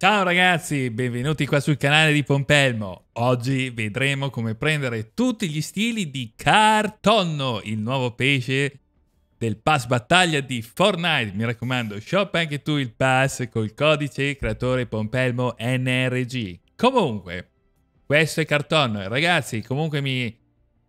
Ciao ragazzi, benvenuti qua sul canale di Pompelmo. Oggi vedremo come prendere tutti gli stili di Cartonno, il nuovo pesce del pass battaglia di Fortnite. Mi raccomando, shop anche tu il pass col codice creatore Pompelmo NRG. Comunque, questo è Cartonno ragazzi, comunque mi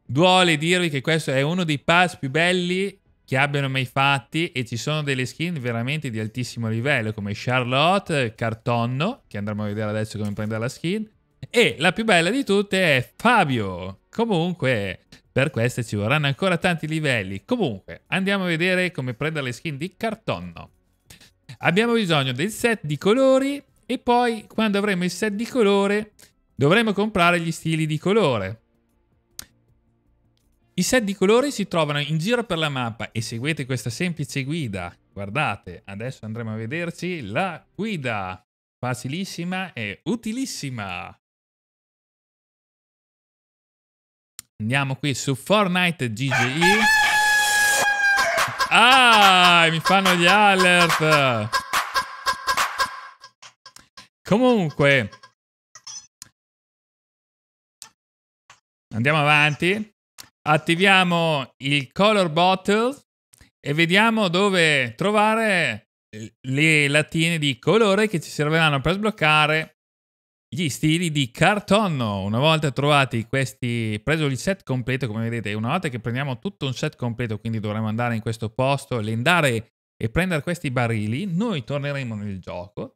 duole dirvi che questo è uno dei pass più belli che abbiano mai fatti e ci sono delle skin veramente di altissimo livello come Charlotte, Cartonno, che andremo a vedere adesso come prendere la skin, e la più bella di tutte è Fabio. Comunque, per queste ci vorranno ancora tanti livelli. Comunque, andiamo a vedere come prendere le skin di Cartonno. Abbiamo bisogno del set di colori e poi, quando avremo il set di colore, dovremo comprare gli stili di colore. I set di colori si trovano in giro per la mappa e seguete questa semplice guida. Guardate, adesso andremo a vederci la guida. Facilissima e utilissima. Andiamo qui su Fortnite GGE. Ah, mi fanno gli alert. Comunque. Andiamo avanti attiviamo il color bottle e vediamo dove trovare le lattine di colore che ci serviranno per sbloccare gli stili di cartonno. Una volta trovati questi, preso il set completo, come vedete, una volta che prendiamo tutto un set completo, quindi dovremo andare in questo posto, lendare e prendere questi barili, noi torneremo nel gioco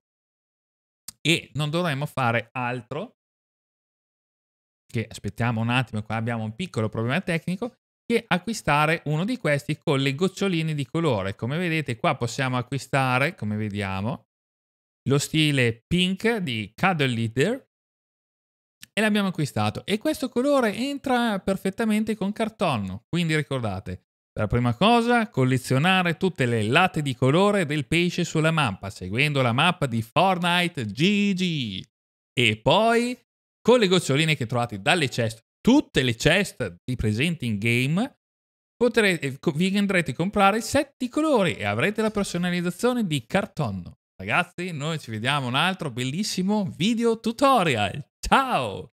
e non dovremo fare altro che aspettiamo un attimo, qua abbiamo un piccolo problema tecnico, che acquistare uno di questi con le goccioline di colore. Come vedete qua possiamo acquistare, come vediamo, lo stile pink di Cuddle Leader e l'abbiamo acquistato. E questo colore entra perfettamente con cartonno, quindi ricordate, per prima cosa, collezionare tutte le latte di colore del pesce sulla mappa, seguendo la mappa di Fortnite GG. E poi con le goccioline che trovate dalle chest, tutte le chest di presenti in game, potrete, eh, vi andrete a comprare sette colori e avrete la personalizzazione di cartonno. Ragazzi, noi ci vediamo un altro bellissimo video tutorial. Ciao!